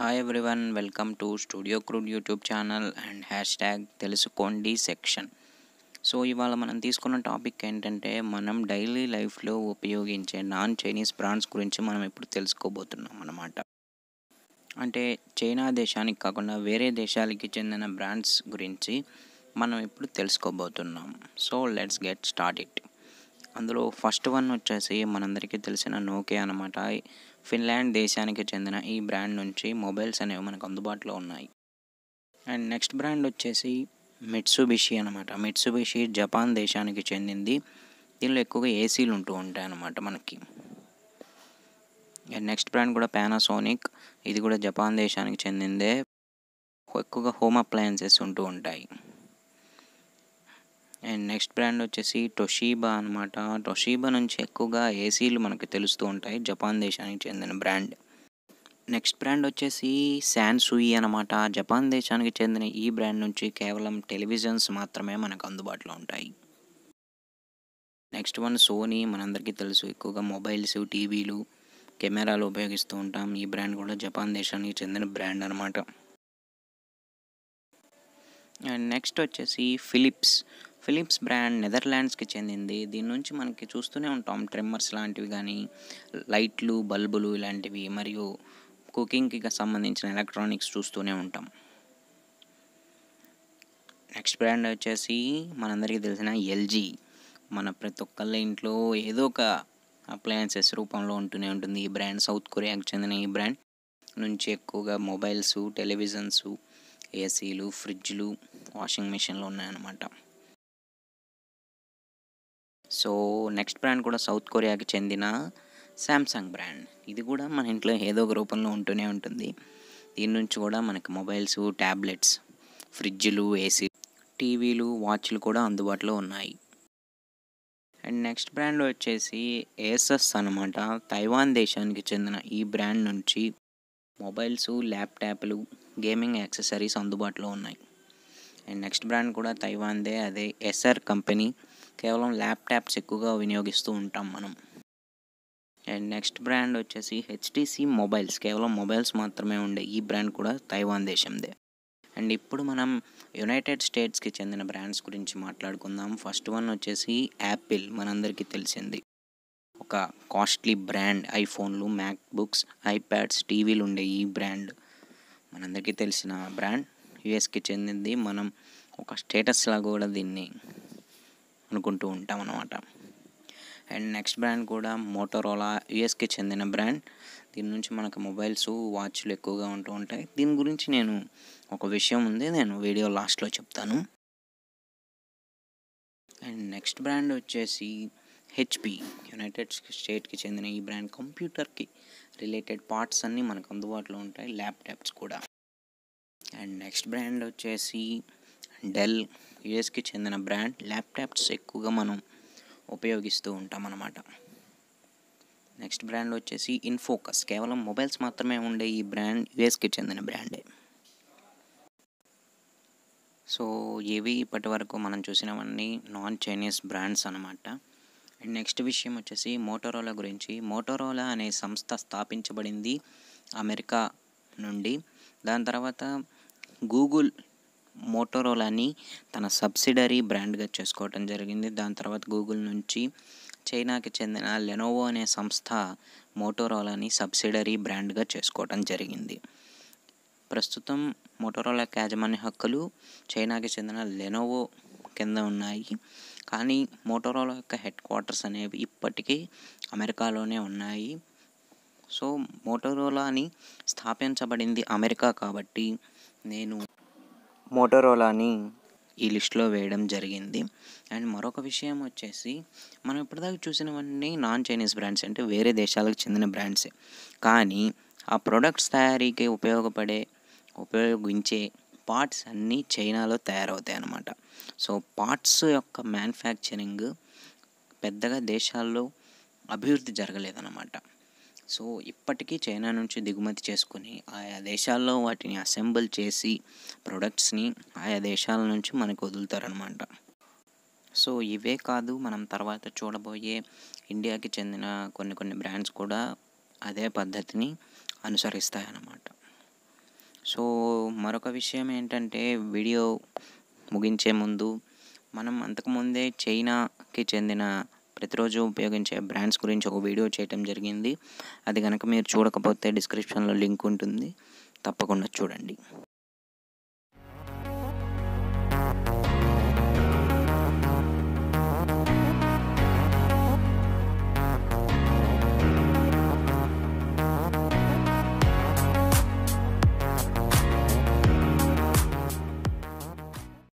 hi everyone welcome to studio crude YouTube channel and hash tag తెలుసుకోండి section so ఇవాళ మనం తీసుకున్న topic ఏంటంటే మనం డైలీ లైఫ్లో ఉపయోగించే నాన్ చైనీస్ బ్రాండ్స్ గురించి మనం ఇప్పుడు తెలుసుకోబోతున్నాం అన్నమాట అంటే చైనా దేశానికి కాకుండా వేరే దేశాలకి చెందిన బ్రాండ్స్ గురించి మనం ఇప్పుడు తెలుసుకోబోతున్నాం so let's get start it అందులో ఫస్ట్ వన్ వచ్చేసి మనందరికీ తెలిసిన నోకే అనమాట ఫిన్లాండ్ దేశానికి చెందిన ఈ బ్రాండ్ నుంచి మొబైల్స్ అనేవి మనకు అందుబాటులో ఉన్నాయి అండ్ నెక్స్ట్ బ్రాండ్ వచ్చేసి మిట్సుబిషి అనమాట మిట్సుబిషి జపాన్ దేశానికి చెందింది దీనిలో ఎక్కువగా ఏసీలు ఉంటూ ఉంటాయి అన్నమాట మనకి అండ్ నెక్స్ట్ బ్రాండ్ కూడా పానాసోనిక్ ఇది కూడా జపాన్ దేశానికి చెందిందే ఎక్కువగా హోమ్ అప్లయన్సెస్ ఉంటూ ఉంటాయి అండ్ నెక్స్ట్ బ్రాండ్ వచ్చేసి టొషీబా అనమాట టొషీబా నుంచి ఎక్కువగా ఏసీలు మనకు తెలుస్తూ ఉంటాయి జపాన్ దేశానికి చెందిన బ్రాండ్ నెక్స్ట్ బ్రాండ్ వచ్చేసి శాన్సూయి అనమాట జపాన్ దేశానికి చెందిన ఈ బ్రాండ్ నుంచి కేవలం టెలివిజన్స్ మాత్రమే మనకు అందుబాటులో ఉంటాయి నెక్స్ట్ వన్ సోనీ మనందరికీ తెలుసు ఎక్కువగా మొబైల్స్ టీవీలు కెమెరాలు ఉపయోగిస్తూ ఉంటాం ఈ బ్రాండ్ కూడా జపాన్ దేశానికి చెందిన బ్రాండ్ అనమాట అండ్ నెక్స్ట్ వచ్చేసి ఫిలిప్స్ ఫిలిప్స్ బ్రాండ్ నెదర్లాండ్స్కి చెందింది దీని నుంచి మనకి చూస్తూనే ఉంటాం ట్రిమ్మర్స్ లాంటివి కానీ లైట్లు బల్బులు ఇలాంటివి మరియు కుకింగ్కి సంబంధించిన ఎలక్ట్రానిక్స్ చూస్తూనే ఉంటాం నెక్స్ట్ బ్రాండ్ వచ్చేసి మనందరికీ తెలిసిన ఎల్జీ మన ప్రతి ఒక్కళ్ళ ఇంట్లో ఏదో ఒక అప్లయన్సెస్ రూపంలో ఉంటూనే ఉంటుంది ఈ బ్రాండ్ సౌత్ కొరియాకు చెందిన ఈ బ్రాండ్ నుంచి ఎక్కువగా మొబైల్స్ టెలివిజన్స్ ఏసీలు ఫ్రిడ్జ్లు వాషింగ్ మిషన్లు ఉన్నాయన్నమాట సో నెక్స్ట్ బ్రాండ్ కూడా సౌత్ కొరియాకి చెందిన శాంసంగ్ బ్రాండ్ ఇది కూడా మన ఇంట్లో ఏదో ఒక రూపంలో ఉంటూనే ఉంటుంది దీని నుంచి కూడా మనకి మొబైల్స్ ట్యాబ్లెట్స్ ఫ్రిడ్జ్లు ఏసీ టీవీలు వాచ్లు కూడా అందుబాటులో ఉన్నాయి అండ్ నెక్స్ట్ బ్రాండ్ వచ్చేసి ఏసస్ అనమాట తైవాన్ దేశానికి చెందిన ఈ బ్రాండ్ నుంచి మొబైల్స్ ల్యాప్టాప్లు గేమింగ్ యాక్సెసరీస్ అందుబాటులో ఉన్నాయి అండ్ నెక్స్ట్ బ్రాండ్ కూడా తైవాన్దే అదే ఎస్ఆర్ కంపెనీ కేవలం ల్యాప్టాప్స్ ఎక్కువగా వినియోగిస్తూ ఉంటాం మనం అండ్ నెక్స్ట్ బ్రాండ్ వచ్చేసి హెచ్టీసీ మొబైల్స్ కేవలం మొబైల్స్ మాత్రమే ఉండే ఈ బ్రాండ్ కూడా తైవాన్ దేశందే అండ్ ఇప్పుడు మనం యునైటెడ్ స్టేట్స్కి చెందిన బ్రాండ్స్ గురించి మాట్లాడుకుందాం ఫస్ట్ వన్ వచ్చేసి యాపిల్ మనందరికీ తెలిసింది ఒక కాస్ట్లీ బ్రాండ్ ఐఫోన్లు మ్యాక్ బుక్స్ ఐప్యాడ్స్ టీవీలు ఉండే ఈ బ్రాండ్ మనందరికీ తెలిసిన బ్రాండ్ యుఎస్కి చెందింది మనం ఒక స్టేటస్ లాగా కూడా దీన్ని అనుకుంటూ ఉంటాం అన్నమాట అండ్ నెక్స్ట్ బ్రాండ్ కూడా మోటోరోలా యుఎస్కి చెందిన బ్రాండ్ దీని నుంచి మనకు మొబైల్స్ వాచ్లు ఎక్కువగా ఉంటూ ఉంటాయి దీని గురించి నేను ఒక విషయం ఉంది నేను వీడియో లాస్ట్లో చెప్తాను అండ్ నెక్స్ట్ బ్రాండ్ వచ్చేసి హెచ్పి యునైటెడ్ స్టేట్కి చెందిన ఈ బ్రాండ్ కంప్యూటర్కి రిలేటెడ్ పార్ట్స్ అన్నీ మనకు అందుబాటులో ఉంటాయి ల్యాప్టాప్స్ కూడా అండ్ నెక్స్ట్ బ్రాండ్ వచ్చేసి డెల్ యుఎస్కి చెందిన బ్రాండ్ ల్యాప్టాప్స్ ఎక్కువగా మనం ఉపయోగిస్తూ ఉంటాం అన్నమాట నెక్స్ట్ బ్రాండ్ వచ్చేసి ఇన్ఫోకస్ కేవలం మొబైల్స్ మాత్రమే ఉండే ఈ బ్రాండ్ యుఎస్కి చెందిన బ్రాండే సో ఇవి ఇప్పటి వరకు మనం చూసినవన్నీ నాన్ చైనీస్ బ్రాండ్స్ అనమాట అండ్ నెక్స్ట్ విషయం వచ్చేసి మోటోరోలా గురించి మోటోరోలా అనే సంస్థ స్థాపించబడింది అమెరికా నుండి దాని తర్వాత గూగుల్ మోటోరోలాని తన సబ్సిడరీ బ్రాండ్గా చేసుకోవటం జరిగింది దాని తర్వాత గూగుల్ నుంచి చైనాకి చెందిన లెనోవో అనే సంస్థ మోటోరోలాని సబ్సిడరీ బ్రాండ్గా చేసుకోవటం జరిగింది ప్రస్తుతం మోటోరోలా యాజమాన్య హక్కులు చైనాకి చెందిన లెనోవో కింద ఉన్నాయి కానీ మోటోరోలా యొక్క హెడ్ క్వార్టర్స్ అనేవి ఇప్పటికీ అమెరికాలోనే ఉన్నాయి సో మోటోరోలా అని స్థాపించబడింది అమెరికా కాబట్టి నేను మోటోరోలాని ఈ లిస్ట్లో వేయడం జరిగింది అండ్ మరొక విషయం వచ్చేసి మనం ఇప్పటిదాకా చూసినవన్నీ నాన్ చైనీస్ బ్రాండ్స్ అంటే వేరే దేశాలకు చెందిన బ్రాండ్సే కానీ ఆ ప్రొడక్ట్స్ తయారీకి ఉపయోగపడే ఉపయోగించే పార్ట్స్ అన్నీ చైనాలో తయారవుతాయి అన్నమాట సో పార్ట్స్ యొక్క మ్యానుఫ్యాక్చరింగ్ పెద్దగా దేశాల్లో అభివృద్ధి జరగలేదన్నమాట సో ఇప్పటికీ చైనా నుంచి దిగుమతి చేసుకుని ఆయా దేశాల్లో వాటిని అసెంబుల్ చేసి ప్రొడక్ట్స్ని ఆయా దేశాల నుంచి మనకు వదులుతారనమాట సో ఇవే కాదు మనం తర్వాత చూడబోయే ఇండియాకి చెందిన కొన్ని కొన్ని బ్రాండ్స్ కూడా అదే పద్ధతిని అనుసరిస్తాయన్నమాట సో మరొక విషయం ఏంటంటే వీడియో ముగించే ముందు మనం అంతకుముందే చైనాకి చెందిన ప్రతిరోజు ఉపయోగించే బ్రాండ్స్ గురించి ఒక వీడియో చేయటం జరిగింది అది కనుక మీరు చూడకపోతే డిస్క్రిప్షన్లో లింక్ ఉంటుంది తప్పకుండా చూడండి